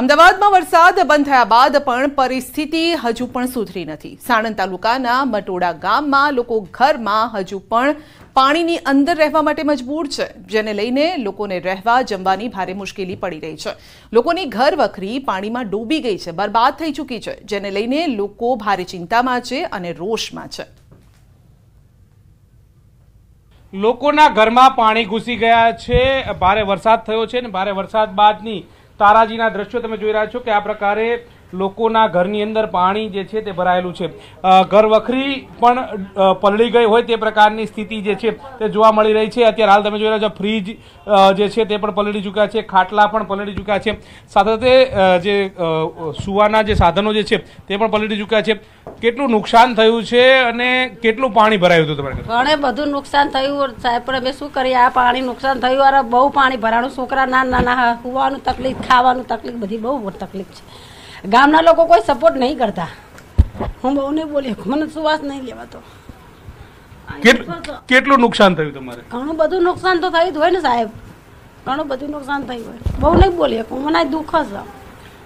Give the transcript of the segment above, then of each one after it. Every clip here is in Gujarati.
અમદાવાદમાં વરસાદ બંધ થયા બાદ પણ પરિસ્થિતિ હજુ પણ સુધરી નથી સાણંદ તાલુકાના મટોડા ગામમાં લોકો ઘરમાં હજુ પણ પાણીની અંદર રહેવા માટે મજબૂર છે જેને લઈને લોકોને રહેવા જમવાની ભારે મુશ્કેલી પડી રહી છે લોકોની ઘર વખરી પાણીમાં ડૂબી ગઈ છે બરબાદ થઈ ચૂકી છે જેને લઈને લોકો ભારે ચિંતામાં છે અને રોષમાં છે લોકોના ઘરમાં પાણી ઘૂસી ગયા છે ભારે વરસાદ થયો છે અને ભારે વરસાદ બાદની તારાજીના દ્રશ્યો તમે જોઈ રહ્યા છો કે આ પ્રકારે લોકોના ઘરની અંદર પાણી જે છે તે ભરાયેલું છે ઘર વખરી પણ પલળી ગઈ હોય તે પ્રકારની સ્થિતિ જે છે તે જોવા મળી રહી છે અત્યારે હાલ તમે જોઈ રહ્યા છો ફ્રીજ જે છે તે પણ પલળી ચૂક્યા છે ખાટલા પણ પલળી ચૂક્યા છે સાથે સાથે જે સુવાના જે સાધનો જે છે તે પણ પલળી ચૂક્યા છે કેટલું નુકસાન થયું છે અને કેટલું પાણી ભરાયું હતું તમારે ઘણે બધું નુકસાન થયું સાહેબ પણ અમે શું કરીએ આ પાણી નુકસાન થયું અરે બહુ પાણી ભરાણું છોકરા નાના નાના હોવાનું તકલીફ ખાવાનું તકલીફ બધી બહુ તકલીફ છે ગામના લોકો કોઈ સપોર્ટ નહીં કરતા હું બહુ નહીં બોલી મને સુવાસ નહીં લેવાતો કેટલું નુકસાન થયું તમારે ઘણું બધું નુકસાન તો થયું હોય ને સાહેબ ઘણું બધું નુકસાન થયું હોય બહુ નહીં બોલી મને દુઃખ છે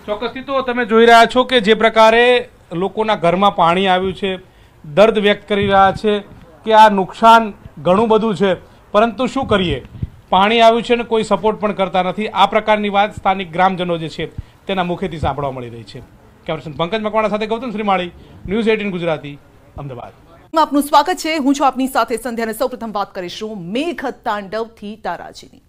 ચોક્કસથી તો તમે જોઈ રહ્યા છો કે જે પ્રકારે લોકોના ઘરમાં પાણી આવ્યું છે દર્દ વ્યક્ત કરી રહ્યા છે કે આ નુકસાન ઘણું બધું છે પરંતુ શું કરીએ પાણી આવ્યું છે ને કોઈ સપોર્ટ પણ કરતા નથી આ પ્રકારની વાત સ્થાનિક ગ્રામજનો જે છે તેના મુખેથી સાંભળવા મળી રહી છે કેમેરાસન પંકજ મકવાણા સાથે ગૌતમ શ્રીમાળી ન્યૂઝ એટીન ગુજરાતી અમદાવાદ આપનું સ્વાગત છે હું છું આપની સાથે સંધ્યાને સૌપ્રથમ વાત કરીશું મેઘ તાંડવથી તારાજીની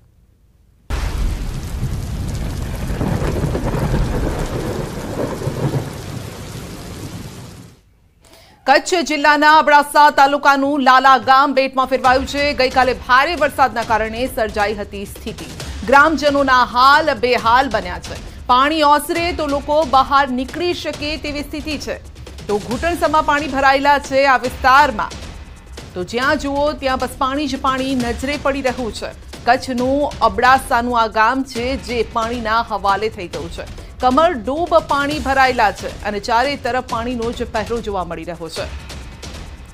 કચ્છ જિલ્લાના અબડાસા તાલુકાનું લાલા ગામ બેટમાં ફેરવાયું છે ગઈકાલે ભારે વરસાદના કારણે સર્જાઈ હતી સ્થિતિ ગ્રામજનોના હાલ બેહાલ બન્યા છે પાણી ઓસરે તો લોકો બહાર નીકળી શકે તેવી સ્થિતિ છે તો ઘૂંટણસમાં પાણી ભરાયેલા છે આ વિસ્તારમાં તો જ્યાં જુઓ ત્યાં બસ પાણી જ પાણી નજરે પડી રહ્યું છે કચ્છનું અબડાસાનું આ ગામ છે જે પાણીના હવાલે થઈ ગયું છે કમર ડૂબ પાણી ભરાયેલા છે અને ચારે તરફ પાણીનો જ પહેરો જોવા મળી રહ્યો છે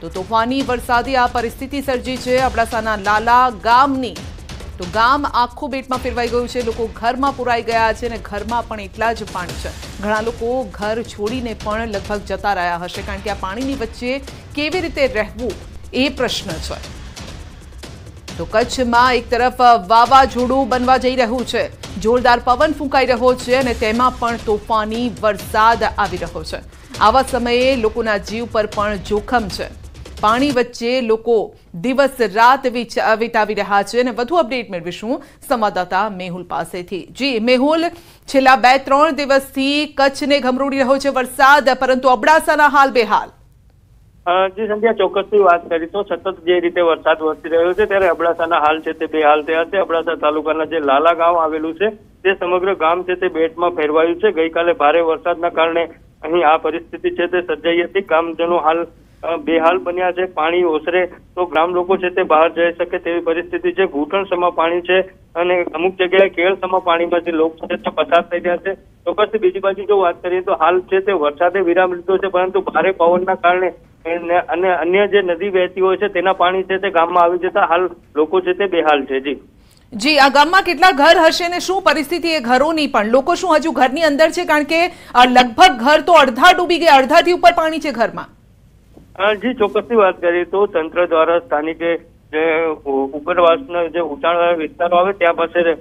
તો તોફાની વરસાદે આ પરિસ્થિતિ સર્જી છે અબડાસાના લાલા ગામની તો ગામ આખો બેટમાં પિરવાઈ ગયું છે લોકો ઘર માં પુરાઈ ગયા છે ને ઘર માં પણ એટલા જ પાણી છે ઘણા લોકો ઘર છોડીને પણ લગભગ જતા રહ્યા હશે કારણ કે આ પાણીની વચ્ચે કેવી રીતે રહેવું એ પ્રશ્ન છે તો કચ્છમાં એક તરફ વાવાઝોડું બનવા જઈ રહ્યું છે જોરદાર પવન ફૂકાઈ રહ્યો છે અને તેમાં પણ તોફાની વરસાદ આવી રહ્યો છે આવા સમયે લોકોના જીવ પર પણ જોખમ છે પાણી વચ્ચે લોકો દિવસ રાત વિતાવી રહ્યા છે અને વધુ અપડેટ મેળવીશું સંવાદદાતા મેહુલ પાસેથી જી મેહુલ છેલ્લા બે ત્રણ દિવસથી કચ્છને ઘમરોડી રહ્યો છે વરસાદ પરંતુ અબડાસાના હાલ બેહાલ જી સંધ્યા ચોક્કસથી વાત કરીશું સતત જે રીતે વરસાદ વરસી રહ્યો છે ત્યારે અબડાસાના હાલ છે તે બે હાલ થયા છે અબડાસા તાલુકાના જે લાલા ગામ આવેલું છે તે સમગ્ર ગામ છે તે બેટમાં ફેરવાયું છે ગઈકાલે ભારે વરસાદના કારણે અહીં આ પરિસ્થિતિ છે તે સર્જાઈ હતી ગામજનો હાલ બેહાલ બન્યા છે પાણી ઓસરે તો ગ્રામ લોકો છે તે બહાર જઈ શકે તેવી પરિસ્થિતિ છે ઘૂંટણસમાં પાણી છે અને અમુક જગ્યાએ કેળસમાં પાણીમાં જે લોકો છે તે પસાર થઈ રહ્યા છે ચોક્કસ બીજી બાજુ જો વાત કરીએ તો હાલ છે તે વરસાદે વિરામ લીધો છે પરંતુ ભારે પવનના કારણે અને અન્ય જે નદી વહેતી હોય છે તેના પાણી છે તે ગામમાં આવી જતા હાલ લોકો છે તે બેહાલ છે જી જી આ ગામમાં કેટલા ઘર હશે ને શું પરિસ્થિતિ એ ઘરોની પણ લોકો શું હજુ ઘરની અંદર છે કારણ કે લગભગ ઘર તો અડધા ડૂબી ગયા અડધાથી ઉપર પાણી છે ઘરમાં જી ચોક્કસની વાત કરીએ તો તંત્ર દ્વારા સ્થાનિક જે ઉપરવાસના જે ઉચાણવાળા વિસ્તારો આવે ત્યાં પાસે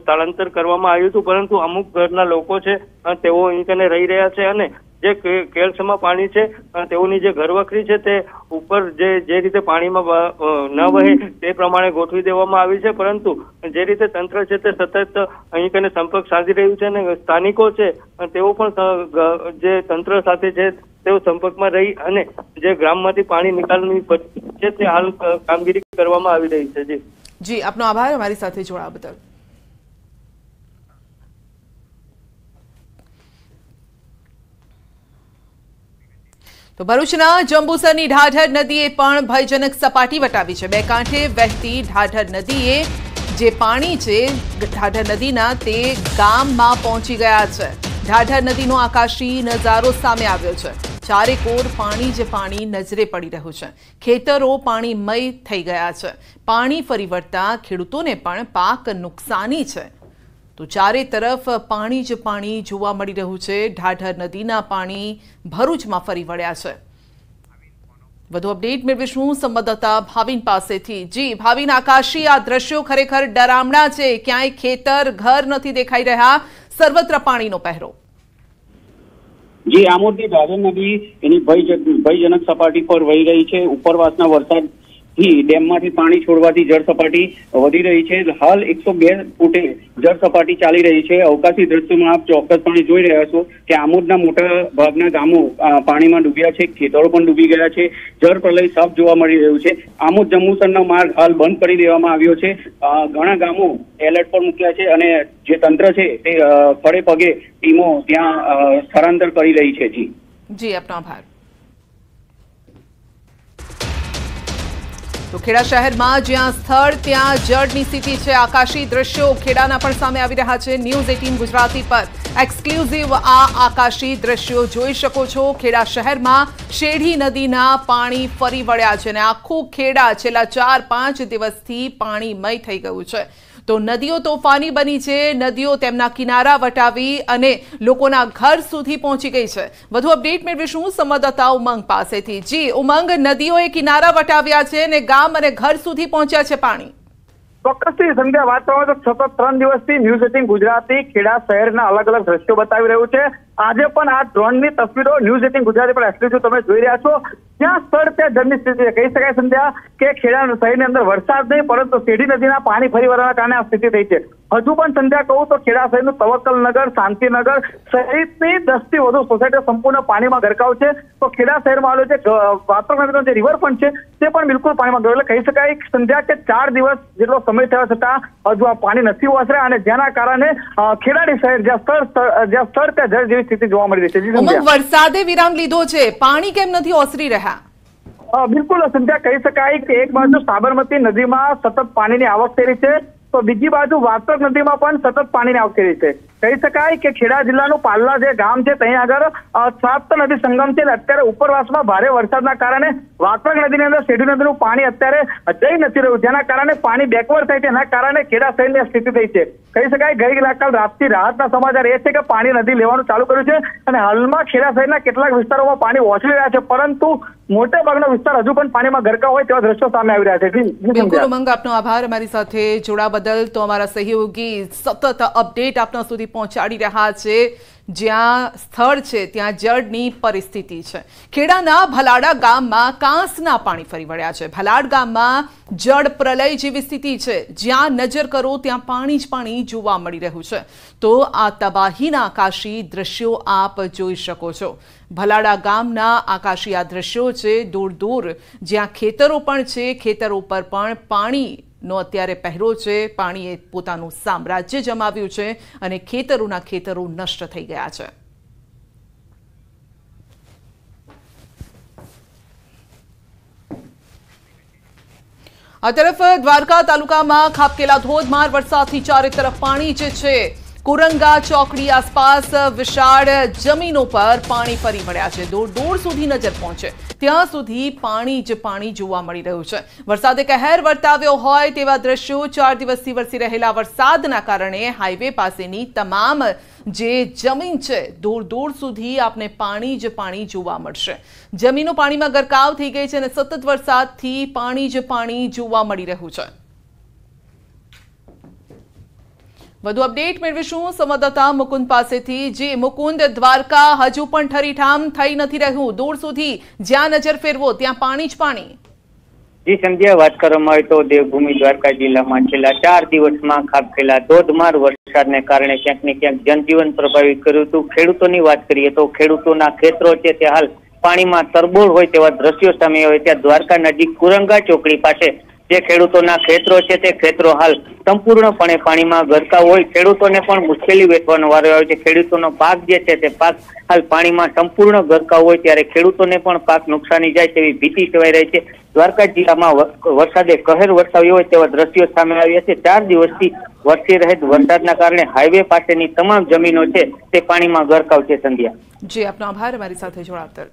સ્થળાંતર કરવામાં આવ્યું હતું પરંતુ અમુક ઘરના લોકો છે તેઓ અહીં કને રહી રહ્યા છે અને જે કેળસમાં પાણી છે તેઓની જે ઘરવખરી છે તે ઉપર જે જે રીતે પાણીમાં ન વહે તે પ્રમાણે ગોઠવી દેવામાં આવી છે પરંતુ જે રીતે તંત્ર છે તે સતત અહીં કને સંપર્ક સાધી રહ્યું છે અને સ્થાનિકો છે તેઓ પણ જે તંત્ર સાથે જે તેઓ સંપર્કમાં રહી અને જે ગ્રામમાંથી પાણી નિકાલની છે તે હાલ કામગીરી કરવામાં આવી રહી છે જી જી આપનો આભાર અમારી સાથે જોડાવા બદલ તો ભરૂચના જંબુસરની ઢાઢર નદીએ પણ ભયજનક સપાટી વટાવી છે બે કાંઠે વહેતી ઢાઢર નદીએ જે પાણી છે ઢાઢર નદીના તે ગામમાં પહોંચી ગયા છે ઢાઢર નદીનો આકાશી નજારો સામે આવ્યો છે ચારેકોર પાણી જ પાણી નજરે પડી રહ્યું છે ખેતરો પાણીમય થઈ ગયા છે પાણી ફરી વળતા ખેડૂતોને પણ પાક નુકસાની છે તો ચારે તરફ પાણી જ પાણી જોવા મળી રહ્યું છે ઢાઢર નદીના પાણી ભરૂચમાં ફરી વળ્યા છે વધુ અપડેટ મેળવીશું સંવાદદાતા ભાવિન પાસેથી જી ભાવિન આકાશી આ દ્રશ્યો ખરેખર ડરામણા છે ક્યાંય ખેતર ઘર નથી દેખાઈ રહ્યા સર્વત્ર પાણીનો પહેરો જે આમોદની ભાદર નદી એની ભયજનક સપાટી પર વહી રહી છે ઉપરવાસના વરસાદ થી ડેમમાંથી પાણી છોડવાથી જળ સપાટી વધી રહી છે હાલ એકસો બે ફૂટે જળ સપાટી ચાલી રહી છે અવકાશી દ્રશ્યમાં આપ ચોક્કસપણે જોઈ રહ્યા છો કે આમોદના મોટા ભાગના ગામો પાણીમાં ડૂબ્યા છે ખેતરો પણ ડૂબી ગયા છે જળ પ્રલય સાફ જોવા મળી રહ્યું છે આમોદ જંબુસરનો માર્ગ હાલ બંધ કરી દેવામાં આવ્યો છે ઘણા ગામો એલર્ટ પર મૂક્યા છે અને જે તંત્ર છે તે ખડે પગે ટીમો ત્યાં સ્થળાંતર કરી રહી છે જી જી આપનો આભાર તો ખેડા શહેરમાં જ્યાં સ્થળ ત્યાં જળની સ્થિતિ છે આકાશી દ્રશ્યો ખેડાના પણ સામે આવી રહ્યા છે ન્યૂઝ એટીન ગુજરાતી પર એક્સક્લુઝિવ આ આકાશી દ્રશ્યો જોઈ શકો છો ખેડા શહેરમાં શેઢી નદીના પાણી ફરી વળ્યા છે અને આખું ખેડા છેલ્લા ચાર પાંચ દિવસથી પાણીમય થઈ ગયું છે તો નદીઓ તોફાની બની છે નદીઓ તેમના કિનારા વટાવી અને લોકોના ઘર સુધી પહોંચી ગઈ છે વધુ અપડેટ મેળવીશું સંવાદદાતા ઉમંગ પાસેથી જી ઉમંગ નદીઓએ કિનારા વટાવ્યા છે અને ગામ અને ઘર સુધી પહોંચ્યા છે પાણી ચોક્કસથી સંધ્યા વાત કરવામાં તો સતત ત્રણ દિવસથી ન્યૂઝ એટીન ગુજરાતી ખેડા શહેરના અલગ અલગ દ્રશ્યો બતાવી રહ્યું છે આજે પણ આ ડ્રોનની તસવીરો ન્યૂઝ એટીન ગુજરાતી પર એક્સક્લુઝિવ તમે જોઈ રહ્યા છો ત્યાં સ્થળ ત્યાં જળની સ્થિતિ કહી શકાય સંધ્યા કે ખેડા શહેરની અંદર વરસાદ નહીં પરંતુ શેઢી નદીના પાણી ફરી વળવાના કારણે આ સ્થિતિ થઈ છે હજુ પણ સંધ્યા કહું તો ખેડા શહેરનું તવક્કલ નગર શાંતિનગર સહિતની દસથી વધુ સોસાયટીઓ સંપૂર્ણ પાણીમાં ગરકાવ છે તો ખેડા શહેરમાં આવેલો જે વાતાવરણ નદીનો જે રિવરફ્રન્ટ છે તે પણ બિલકુલ પાણીમાં ગયો એટલે કહી શકાય સંધ્યા કે ચાર દિવસ જેટલો સમય થયા છતાં હજુ આ પાણી નથી ઓસર્યા અને જેના કારણે ખેડાડી શહેર જ્યાં સ્થળ જ્યાં સ્થળ ત્યાં જળ જેવી સ્થિતિ જોવા મળી રહી છે વરસાદે વિરામ લીધો છે પાણી કેમ નથી ઓસરી રહ્યા બિલકુલ સંધ્યા કહી શકાય કે એક બાજુ સાબરમતી નદીમાં સતત પાણીની આવક થઈ રહી છે તો બીજી બાજુ વાસ્તવ નદીમાં પણ સતત પાણીની આવક થઈ રહી છે કહી શકાય કે ખેડા જિલ્લાનું પાલ્લા જે ગામ છે ત્યાં આગળ સાત નદી સંગમ છે અત્યારે ઉપરવાસમાં ભારે વરસાદના કારણે વાસણ નદીની અંદર શેઢી નદીનું પાણી અત્યારે જઈ નથી રહ્યું જેના કારણે પાણી બેકવર્ડ થાય છે એના કારણે ખેડા શહેરની સ્થિતિ થઈ છે કહી શકાય ગઈકાલ રાતથી રાહતના સમાચાર એ છે કે પાણી નદી લેવાનું ચાલુ કર્યું છે અને હાલમાં ખેડા શહેરના કેટલાક વિસ્તારોમાં પાણી ઓસરી રહ્યા છે પરંતુ મોટે ભાગનો વિસ્તાર હજુ પણ પાણીમાં ગરકા હોય તેવા દ્રશ્યો સામે આવી રહ્યા છે બિલકુલ ઉમંગ આપનો આભાર અમારી સાથે જોડા બદલ તો અમારા સહયોગી સતત અપડેટ આપના સુધી પહોંચાડી રહ્યા છે જ્યાં સ્થળ છે ત્યાં જળની પરિસ્થિતિ છે ખેડાના ભલાડા ગામમાં કાંસના પાણી ફરી વળ્યા છે ભલાડ ગામમાં જળ પ્રલય જેવી સ્થિતિ છે જ્યાં નજર કરો ત્યાં પાણી જ પાણી જોવા મળી રહ્યું છે તો આ તબાહીના આકાશી દ્રશ્યો આપ જોઈ શકો છો ભલાડા ગામના આકાશી આ દ્રશ્યો છે દૂર દૂર જ્યાં ખેતરો પણ છે ખેતરો પર પણ પાણી નો અત્યારે પહેરો છે પાણીએ પોતાનું સામ્રાજ્ય જમાવ્યું છે અને ખેતરોના ખેતરો નષ્ટ થઈ ગયા છે આ તરફ દ્વારકા તાલુકામાં ખાપકેલા ધોધમાર વરસાદથી ચારે તરફ પાણી જે છે કુરંગા ચોકડી આસપાસ વિશાળ જમીનો પર પાણી ફરી વળ્યા છે દોઢ દોઢ સુધી નજર પહોંચે ત્યાં સુધી પાણી જ પાણી જોવા મળી રહ્યું છે વરસાદે કહેર વર્તાવ્યો હોય તેવા દ્રશ્યો ચાર દિવસથી વરસી રહેલા વરસાદના કારણે હાઈવે પાસેની તમામ જે જમીન છે દૂર દૂર સુધી આપને પાણી જ પાણી જોવા મળશે જમીનો પાણીમાં ગરકાવ થઈ ગઈ છે અને સતત વરસાદથી પાણી જ પાણી જોવા મળી રહ્યું છે વધુ અપડેટ મીર વિશે સમદતા મુકુંદ પાસેથી જી મુકુંદ દ્વારકા હજુ પણ ઠરી ઠામ થઈ નથી રહ્યું દૂર સુધી જ્યાં નજર ફેરવો ત્યાં પાણી જ પાણી જી સંજય વાત કરવામાં આવે તો દેવભૂમિ દ્વારકા જિલ્લામાં છેલ્લા 4 દિવસમાં ખખેલા દોડ માર વરસાદને કારણે કેક ને કેક જનજીવન પરભાવીક કર્યું તો ખેડૂતોની વાત કરીએ તો ખેડૂતોના ખેતરો છે તે હાલ પાણીમાં તરબોળ હોય તેવા દ્રશ્યો સામે આવે છે દ્વારકા નજીક કુરંગા ચોકડી પાસે જે ખેડૂતોના ખેતરો છે તે ખેતરો હાલ સંપૂર્ણપણે પાણીમાં ગરકા હોય ખેડૂતોને પણ મુશ્કેલી વેઠવાનો વારો આવ્યો છે ખેડૂતોનો પાક જે છે તે પાક હાલ પાણીમાં સંપૂર્ણ ગરકા હોય ત્યારે ખેડૂતોને પણ પાક નુકસાની જાય તેવી ભીતિ સેવાઈ રહી છે દ્વારકા જિલ્લામાં વરસાદે કહેર વરસાવ્યો હોય તેવા દ્રશ્યો સામે આવ્યા છે ચાર દિવસથી વરસી રહે વરસાદના કારણે હાઈવે પાસેની તમામ જમીનો છે તે પાણીમાં ગરકાવ છે સંધ્યા જી આપનો આભાર અમારી સાથે જોડાવતા